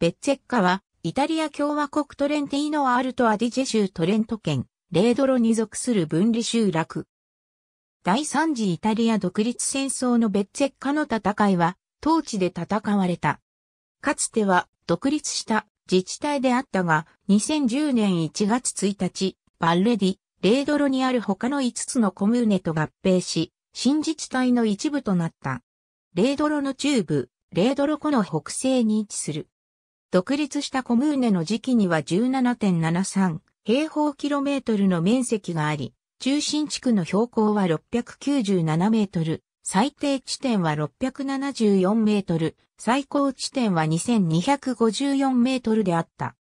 ベッツェッカは、イタリア共和国トレンティーノ・アルト・アディジェ州トレント県、レードロに属する分離集落。第三次イタリア独立戦争のベッツェッカの戦いは、当地で戦われた。かつては、独立した自治体であったが、2010年1月1日、バッレディ、レードロにある他の5つのコムーネと合併し、新自治体の一部となった。レードロの中部、レードロ湖の北西に位置する。独立したコムーネの時期には17.73平方キロメートルの面積があり、中心地区の標高は697メートル、最低地点は674メートル、最高地点は2254メートルであった。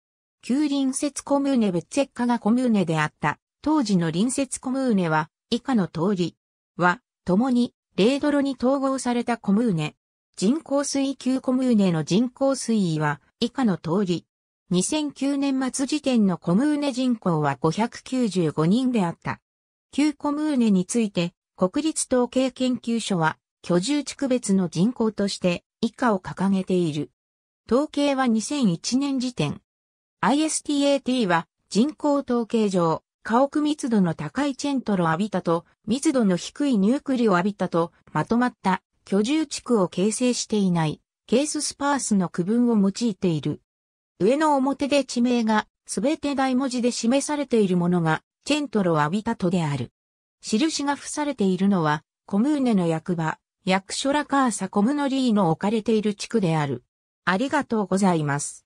旧隣接コムーネ別ッカがコムーネであった。当時の隣接コムーネは、以下の通りは、共に、レードロに統合されたコムーネ、人口水位級コムーネの人口水位は以下の通り。2009年末時点のコムーネ人口は595人であった。旧コムーネについて国立統計研究所は居住地区別の人口として以下を掲げている。統計は2001年時点。ISTAT は人口統計上、家屋密度の高いチェントロアビタと密度の低いニュークリオアビタとまとまった居住地区を形成していない、ケーススパースの区分を用いている。上の表で地名が、すべて大文字で示されているものが、チェントロ・アビタトである。印が付されているのは、コムーネの役場、役所ラカーサ・コムノリーの置かれている地区である。ありがとうございます。